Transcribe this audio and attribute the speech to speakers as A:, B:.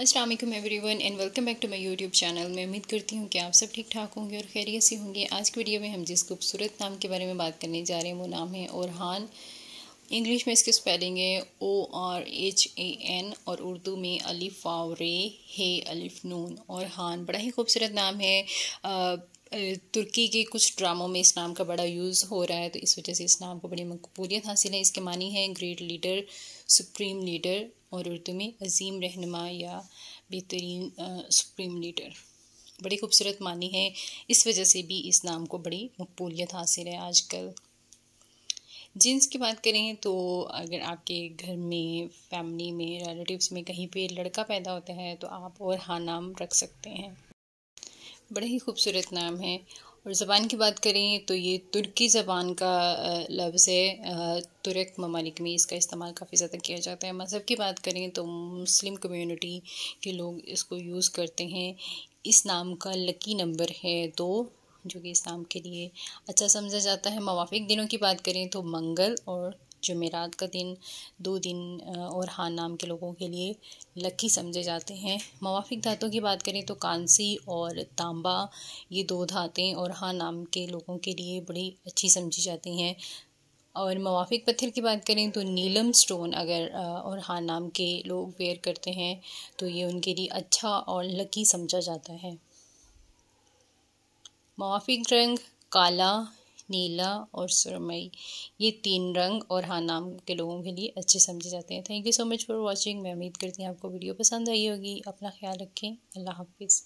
A: अस्सलाम everyone and welcome back to my YouTube channel मैं उम्मीद करती हूँ कि आप सब ठीक ठाक होंगे और खैरियत से होंगे आज की वीडियो में हम जिस खूबसूरत नाम के बारे में बात करने जा रहे हैं वो नाम है औरहान इंग्लिश में इसकी स्पेलिंग है O R H A N और उर्दू में अलिफ रे हे अलिफ नून और हान बड़ा ही खूबसूरत नाम है तुर्की के कुछ ड्रामों में इस नाम का बड़ा यूज़ हो रहा है तो इस वजह से इस नाम को बड़ी मकबूलियत हासिल है इसके मानी है ग्रेट लीडर सुप्रीम लीडर और उर्दू में अजीम रहनमा या बेहतरीन सुप्रीम लीडर बड़ी खूबसूरत मानी है इस वजह से भी इस नाम को बड़ी मकबूलियत हासिल है आजकल जीन्स की बात करें तो अगर आपके घर में फैमिली में रिलेटिव्स में कहीं पे लड़का पैदा होता है तो आप और हाँ नाम रख सकते हैं बड़ा ही खूबसूरत नाम है और ज़बान की बात करें तो ये तुर्की ज़बान का लफ्ज़ है तुर्क ममालिक में इसका इस्तेमाल काफ़ी ज़्यादा किया जाता है मज़हब की बात करें तो मुस्लिम कम्युनिटी के लोग इसको यूज़ करते हैं इस नाम का लकी नंबर है दो जो कि इस नाम के लिए अच्छा समझा जाता है मवाफिक दिनों की बात करें तो मंगल और जमेरात का दिन दो दिन और हान नाम के लोगों के लिए लकी समझे जाते हैं मवाफिक धातों की बात करें तो कांसी और तांबा ये दो धातें और हान नाम के लोगों के लिए बड़ी अच्छी समझी जाती हैं और मवाफिक पत्थर की बात करें तो नीलम स्टोन अगर और हान नाम के लोग वेयर करते हैं तो ये उनके लिए अच्छा और लकी समझा जाता है मवाफिक रंग काला नीला और सुरमई ये तीन रंग और हाँ, नाम के लोगों के लिए अच्छे समझे जाते हैं thank you so much for watching मैं उम्मीद करती हूँ आपको वीडियो पसंद आई होगी अपना ख्याल रखें अल्लाह हाफिज़